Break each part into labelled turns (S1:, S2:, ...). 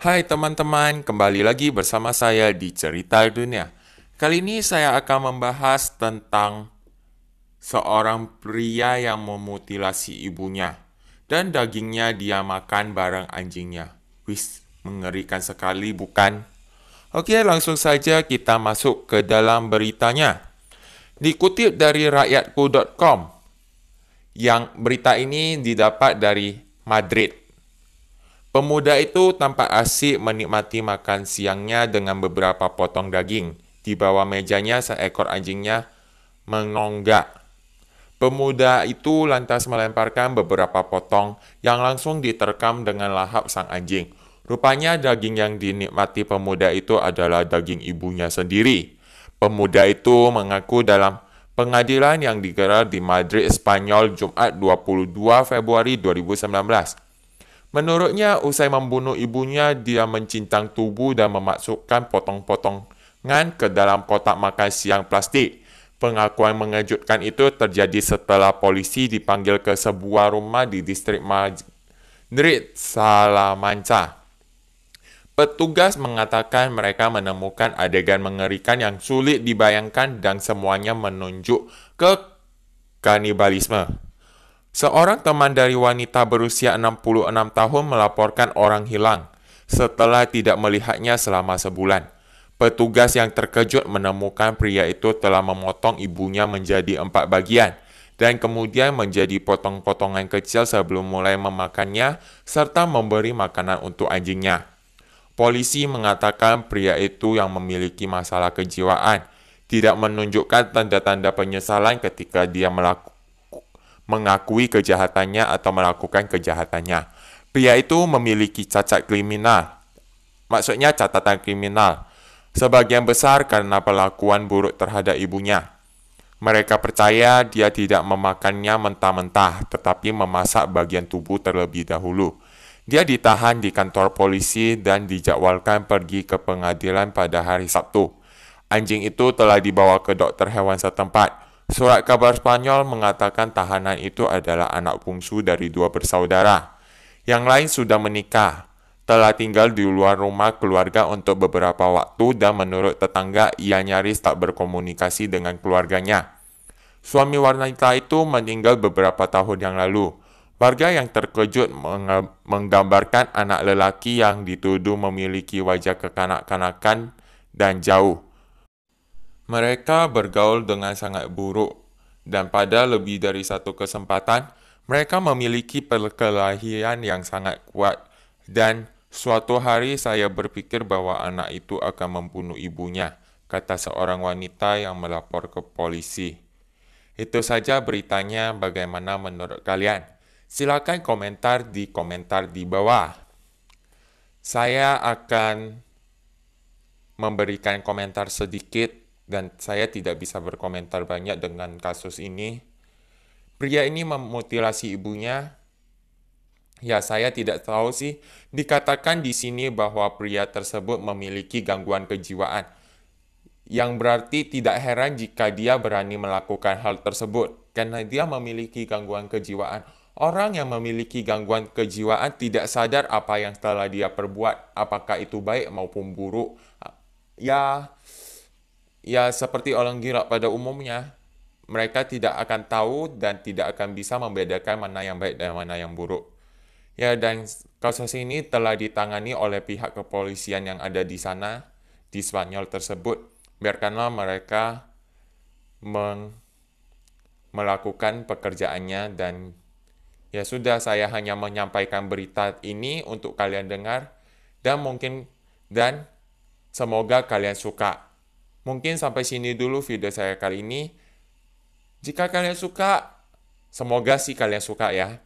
S1: Hai teman-teman, kembali lagi bersama saya di Cerita Dunia. Kali ini saya akan membahas tentang seorang pria yang memutilasi ibunya dan dagingnya dia makan bareng anjingnya. Wis, mengerikan sekali bukan? Oke, langsung saja kita masuk ke dalam beritanya. Dikutip dari rakyatku.com, yang berita ini didapat dari Madrid Pemuda itu tampak asik menikmati makan siangnya dengan beberapa potong daging. Di bawah mejanya seekor anjingnya mengonggak. Pemuda itu lantas melemparkan beberapa potong yang langsung diterkam dengan lahap sang anjing. Rupanya daging yang dinikmati pemuda itu adalah daging ibunya sendiri. Pemuda itu mengaku dalam pengadilan yang digelar di Madrid, Spanyol, Jumat 22 Februari 2019 Menurutnya, usai membunuh ibunya, dia mencintang tubuh dan memasukkan potong-potongan ke dalam kotak makan siang plastik. Pengakuan mengejutkan itu terjadi setelah polisi dipanggil ke sebuah rumah di distrik Madrid, Salamanca. Petugas mengatakan mereka menemukan adegan mengerikan yang sulit dibayangkan dan semuanya menunjuk ke kanibalisme. Seorang teman dari wanita berusia 66 tahun melaporkan orang hilang setelah tidak melihatnya selama sebulan. Petugas yang terkejut menemukan pria itu telah memotong ibunya menjadi empat bagian dan kemudian menjadi potong-potongan kecil sebelum mulai memakannya serta memberi makanan untuk anjingnya. Polisi mengatakan pria itu yang memiliki masalah kejiwaan tidak menunjukkan tanda-tanda penyesalan ketika dia melakukan mengakui kejahatannya atau melakukan kejahatannya. Pria itu memiliki cacat kriminal, maksudnya catatan kriminal, sebagian besar karena pelakuan buruk terhadap ibunya. Mereka percaya dia tidak memakannya mentah-mentah, tetapi memasak bagian tubuh terlebih dahulu. Dia ditahan di kantor polisi dan dijadwalkan pergi ke pengadilan pada hari Sabtu. Anjing itu telah dibawa ke dokter hewan setempat Surat kabar Spanyol mengatakan tahanan itu adalah anak bungsu dari dua bersaudara. Yang lain sudah menikah, telah tinggal di luar rumah keluarga untuk beberapa waktu dan menurut tetangga ia nyaris tak berkomunikasi dengan keluarganya. Suami wanita itu meninggal beberapa tahun yang lalu. Warga yang terkejut menggambarkan anak lelaki yang dituduh memiliki wajah kekanak-kanakan dan jauh mereka bergaul dengan sangat buruk, dan pada lebih dari satu kesempatan, mereka memiliki perkelahian yang sangat kuat. Dan suatu hari saya berpikir bahwa anak itu akan membunuh ibunya, kata seorang wanita yang melapor ke polisi. Itu saja beritanya bagaimana menurut kalian. Silakan komentar di komentar di bawah. Saya akan memberikan komentar sedikit dan saya tidak bisa berkomentar banyak dengan kasus ini. Pria ini memutilasi ibunya. Ya, saya tidak tahu sih. Dikatakan di sini bahwa pria tersebut memiliki gangguan kejiwaan. Yang berarti tidak heran jika dia berani melakukan hal tersebut karena dia memiliki gangguan kejiwaan. Orang yang memiliki gangguan kejiwaan tidak sadar apa yang telah dia perbuat, apakah itu baik maupun buruk. Ya, ya seperti orang gila pada umumnya, mereka tidak akan tahu dan tidak akan bisa membedakan mana yang baik dan mana yang buruk. Ya, dan kasus ini telah ditangani oleh pihak kepolisian yang ada di sana, di Spanyol tersebut. Biarkanlah mereka meng melakukan pekerjaannya dan ya sudah saya hanya menyampaikan berita ini untuk kalian dengar dan mungkin dan semoga kalian suka. Mungkin sampai sini dulu video saya kali ini. Jika kalian suka, semoga sih kalian suka ya.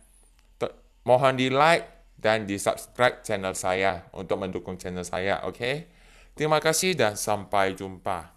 S1: mohon di like dan di subscribe channel saya untuk mendukung channel saya, oke? Okay? Terima kasih dan sampai jumpa.